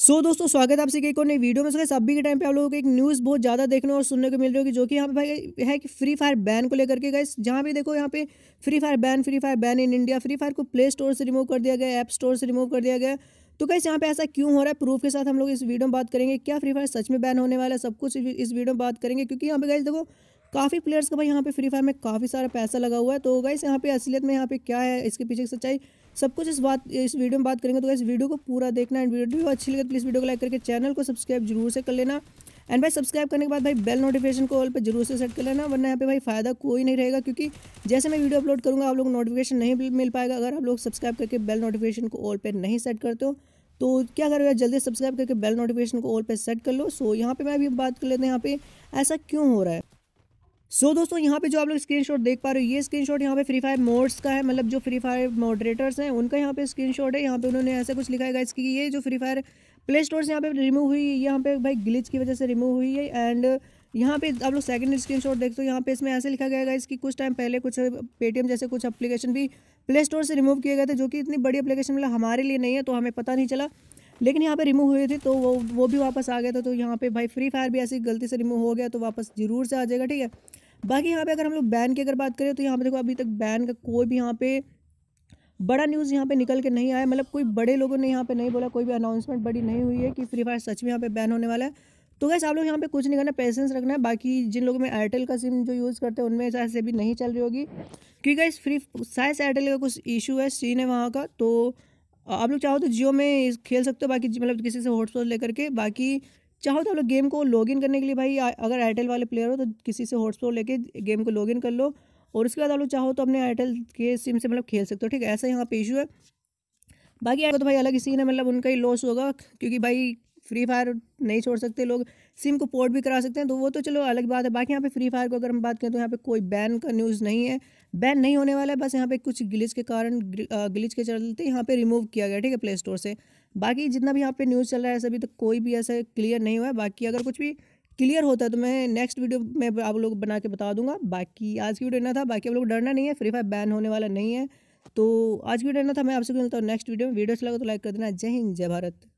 सो so, दोस्तों स्वागत है आपसे एक को नई वीडियो में सके अभी के टाइम पे आप लोगों को एक न्यूज़ बहुत ज़्यादा देखने और सुनने को मिल रही होगी जो कि यहाँ पे भाई है कि फ्री फायर बैन को लेकर के गए जहाँ पे देखो यहाँ पे free fire ban free fire ban in India free fire को प्ले स्टोर से रिमूव कर दिया गया ऐप स्टोर से रिमूव कर दिया गया तो कैसे यहाँ पे ऐसा क्यों हो रहा है प्रूफ के साथ हम लोग इस वीडियो में बात करेंगे क्या फ्री फायर सच में बैन होने वाला है सब कुछ इस वीडियो में बात करेंगे क्योंकि यहाँ पे गए देखो काफ़ी प्लेयर्स का भाई यहाँ पे फ्री फायर में काफ़ी सारा पैसा लगा हुआ है तो गई यहाँ पे असलियत में यहाँ पे क्या है इसके पीछे सच्चाई सब कुछ इस बात इस वीडियो में बात करेंगे तो इस वीडियो को पूरा देखना एंड वीडियो अच्छी लगे तो प्लीज़ वीडियो को लाइक करके चैनल को सब्सक्राइब जरूर से कर लेना एंड भाई सब्सक्राइब करने के बाद भाई बेल नोटिफिकेशन को ऑल पर जरूर से सेट कर लेना वरना यहाँ पे भाई फ़ायदा कोई नहीं रहेगा क्योंकि जैसे मैं वीडियो अपलोड करूँगा आप लोग नोटिफिकेशन नहीं मिल पाएगा अगर आप लोग सब्सक्राइब करके बेल नोटिफिकेशन को ऑल पर नहीं सेट करते हो तो क्या करो यार जल्दी सब्सक्राइब करके बेल नोटिफिकेशन को ऑल पर सेट कर लो सो यहाँ पर मैं अभी बात कर लेते हैं यहाँ पे ऐसा क्यों हो रहा है सो so, दोस्तों यहाँ पे जो आप लोग स्क्रीनशॉट देख पा रहे हो ये स्क्रीनशॉट यहाँ पे फ्री फायर मोड्स का है मतलब जो फ्री फायर मॉडरेटर्स हैं उनका यहाँ पे स्क्रीनशॉट है यहाँ पे उन्होंने ऐसा कुछ लिखा है इसकी ये जो फ्री फायर प्ले स्टोर से यहाँ पे रिमूव हुई है यहाँ पे भाई ग्लिच की वजह से रिमूव हुई है एंड यहाँ पे आप लोग सेकंड स्क्रीन शॉट देखते हो यहाँ पे इसमें ऐसे लिखा गया है इसकी कुछ टाइम पहले कुछ पेटीएम जैसे कुछ एप्लीकेशन भी प्ले स्टोर से रिमूव किए गए थे जो कि इतनी बड़ी एप्लीकेशन मतलब हमारे लिए नहीं है तो हमें पता नहीं चला लेकिन यहाँ पर रिमूव हुए थे तो वो वो भी वापस आ गया था तो यहाँ पर भाई फ्री फायर भी ऐसी गलती से रिमूव हो गया तो वापस ज़रूर से आ जाएगा ठीक है बाकी यहाँ पे अगर हम लोग बैन की अगर बात करें तो यहाँ पे देखो अभी तक बैन का कोई भी यहाँ पे बड़ा न्यूज़ यहाँ पे निकल के नहीं आया मतलब कोई बड़े लोगों ने यहाँ पे नहीं बोला कोई भी अनाउंसमेंट बड़ी नहीं हुई है कि फ्री फायर सच में यहाँ पे बैन होने वाला है तो वैसे आप लोग यहाँ पे कुछ नहीं करना पेशेंस रखना है बाकी जिन लोगों में एयरटेल का सिम जो यूज़ करते हैं उनमें शायद से भी नहीं चल रही होगी क्योंकि इस फ्री शायद एयरटेल का कुछ इशू है सीन है वहाँ का तो आप लोग चाहो तो जियो में खेल सकते हो बाकी मतलब किसी से हॉटस्पॉट लेकर के बाकी चाहो तो आप लोग गेम को लॉगिन करने के लिए भाई अगर एयरटेल वाले प्लेयर हो तो किसी से हॉटस्पॉट लेके गेम को लॉगिन कर लो और उसके बाद आप लोग चाहो तो अपने एयरटेल के सिम से मतलब खेल सकते हो ठीक है ऐसा यहाँ पे इशू है बाकी तो भाई अलग ही सीन है मतलब उनका ही लॉस होगा क्योंकि भाई फ्री फायर नहीं छोड़ सकते लोग सिम को पोर्ट भी करा सकते हैं तो वो तो चलो अलग बात है बाकी यहाँ पे फ्री फायर को अगर हम बात करें तो यहाँ पे कोई बैन का न्यूज़ नहीं है बैन नहीं होने वाला है बस यहाँ पे कुछ गिलिच के कारण गिलिच के चलते यहाँ पे रिमूव किया गया ठीक है प्ले स्टोर से बाकी जितना भी यहाँ पे न्यूज़ चल रहा है सभी तो कोई भी ऐसा क्लियर नहीं हुआ है बाकी अगर कुछ भी क्लियर होता है तो मैं नेक्स्ट वीडियो में आप लोग बना के बता दूंगा बाकी आज की वीडियो ना था बाकी आप लोग डरना नहीं है फ्री फायर बैन होने वाला नहीं है तो आज की वीडियो ना था मैं आपसे मिलता हूँ नेक्स्ट वीडियो में वीडियो अच्छा लगा तो लाइक कर देना जय हिंद जय भारत